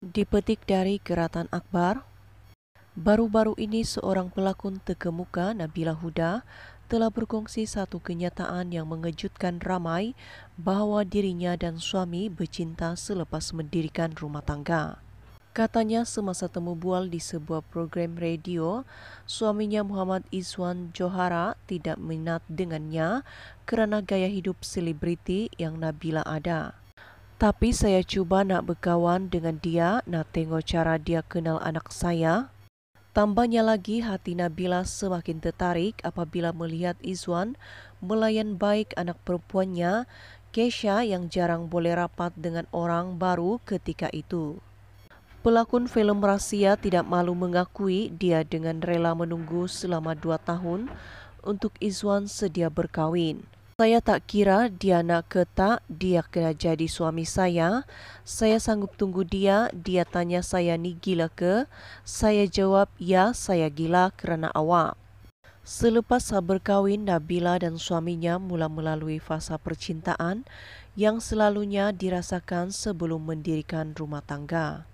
Dipetik dari Keratan Akbar, baru-baru ini seorang pelakon terkemuka Nabila Huda telah berkongsi satu kenyataan yang mengejutkan ramai bahwa dirinya dan suami bercinta selepas mendirikan rumah tangga. Katanya semasa temu bual di sebuah program radio, suaminya Muhammad Iswan Johara tidak minat dengannya kerana gaya hidup selebriti yang Nabila ada. Tapi saya cuba nak berkawan dengan dia, nak tengok cara dia kenal anak saya. Tambahnya lagi hati Nabila semakin tertarik apabila melihat Izwan melayan baik anak perempuannya, Kesha yang jarang boleh rapat dengan orang baru ketika itu. Pelakon film rahsia tidak malu mengakui dia dengan rela menunggu selama dua tahun untuk Izwan sedia berkahwin. saya tak kira dia nak ke tak, dia kena jadi suami saya. Saya sanggup tunggu dia, dia tanya saya ni gila ke? Saya jawab, ya saya gila kerana awak. Selepas berkahwin, Nabila dan suaminya mula melalui fasa percintaan yang selalunya dirasakan sebelum mendirikan rumah tangga.